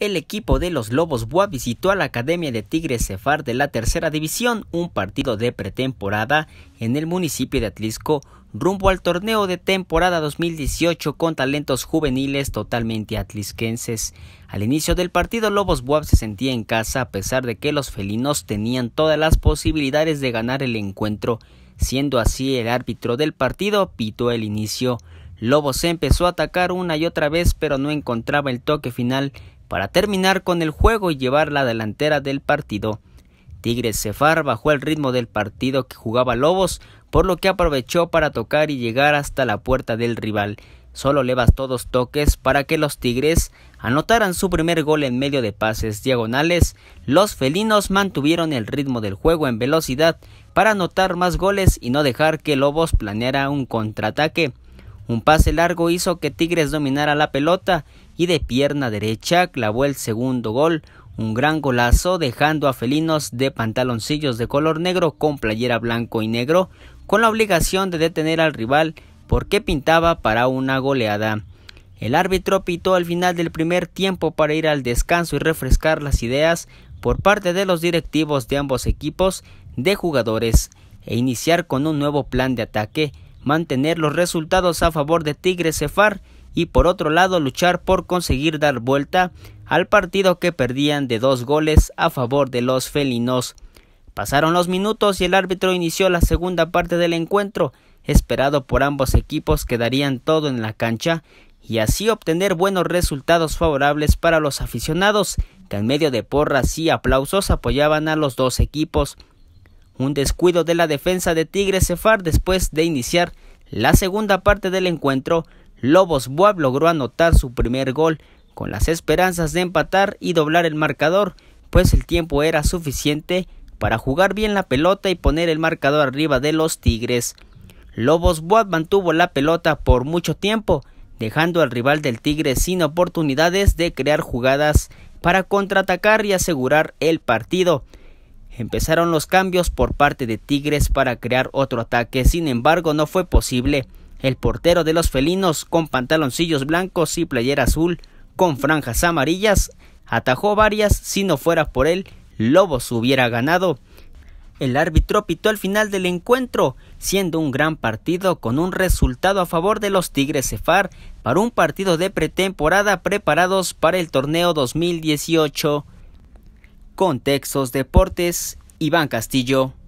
el equipo de los Lobos Buap visitó a la Academia de Tigres Cefar de la Tercera División, un partido de pretemporada en el municipio de Atlisco, rumbo al torneo de temporada 2018 con talentos juveniles totalmente atlisquenses. Al inicio del partido, Lobos Buap se sentía en casa a pesar de que los felinos tenían todas las posibilidades de ganar el encuentro. Siendo así, el árbitro del partido pitó el inicio. Lobos empezó a atacar una y otra vez, pero no encontraba el toque final para terminar con el juego y llevar la delantera del partido. Tigres Cefar bajó el ritmo del partido que jugaba Lobos, por lo que aprovechó para tocar y llegar hasta la puerta del rival. Solo le bastó dos toques para que los Tigres anotaran su primer gol en medio de pases diagonales. Los felinos mantuvieron el ritmo del juego en velocidad para anotar más goles y no dejar que Lobos planeara un contraataque. Un pase largo hizo que Tigres dominara la pelota y de pierna derecha clavó el segundo gol, un gran golazo dejando a felinos de pantaloncillos de color negro con playera blanco y negro con la obligación de detener al rival porque pintaba para una goleada. El árbitro pitó al final del primer tiempo para ir al descanso y refrescar las ideas por parte de los directivos de ambos equipos de jugadores e iniciar con un nuevo plan de ataque, mantener los resultados a favor de Tigres Cefar y por otro lado luchar por conseguir dar vuelta al partido que perdían de dos goles a favor de los felinos. Pasaron los minutos y el árbitro inició la segunda parte del encuentro, esperado por ambos equipos que darían todo en la cancha y así obtener buenos resultados favorables para los aficionados, que en medio de porras y aplausos apoyaban a los dos equipos. Un descuido de la defensa de Tigres Cefar después de iniciar la segunda parte del encuentro Lobos Boab logró anotar su primer gol, con las esperanzas de empatar y doblar el marcador, pues el tiempo era suficiente para jugar bien la pelota y poner el marcador arriba de los Tigres. Lobos Boab mantuvo la pelota por mucho tiempo, dejando al rival del Tigre sin oportunidades de crear jugadas para contraatacar y asegurar el partido. Empezaron los cambios por parte de Tigres para crear otro ataque, sin embargo no fue posible. El portero de los felinos, con pantaloncillos blancos y playera azul, con franjas amarillas, atajó varias, si no fuera por él, Lobos hubiera ganado. El árbitro pitó al final del encuentro, siendo un gran partido con un resultado a favor de los Tigres Cefar para un partido de pretemporada preparados para el torneo 2018. Contextos Deportes, Iván Castillo.